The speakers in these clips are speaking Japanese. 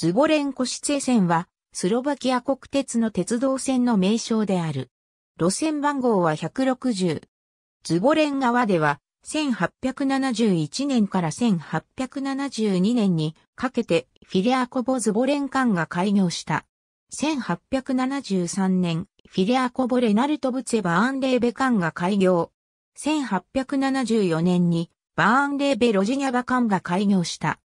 ズボレンコシツェ線は、スロバキア国鉄の鉄道線の名称である。路線番号は160。ズボレン川では、1871年から1872年にかけてフィレアコボズボレン間が開業した。1873年、フィレアコボレナルトブツェバーンレーベ間が開業。1874年にバーンレーベロジニャバ間が開業した。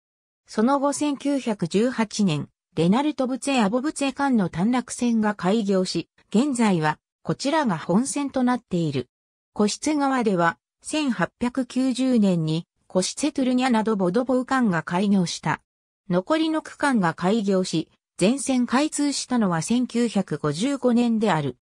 その後1918年、レナルト・ブツェ・アボ・ブツェ間の短絡線が開業し、現在はこちらが本線となっている。個室側では、1890年にコシツトゥルニャなどボドボウ間が開業した。残りの区間が開業し、全線開通したのは1955年である。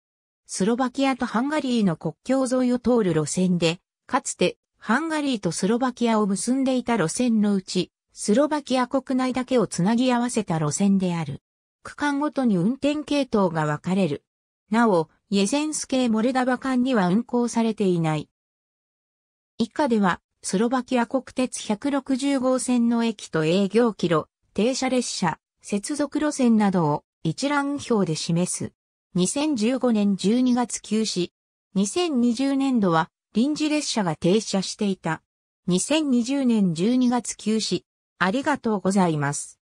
スロバキアとハンガリーの国境沿いを通る路線で、かつてハンガリーとスロバキアを結んでいた路線のうち、スロバキア国内だけをつなぎ合わせた路線である。区間ごとに運転系統が分かれる。なお、イェゼンス系モルダバ間には運行されていない。以下では、スロバキア国鉄160号線の駅と営業キロ、停車列車、接続路線などを一覧表で示す。2015年12月休止。2020年度は臨時列車が停車していた。2020年12月休止。ありがとうございます。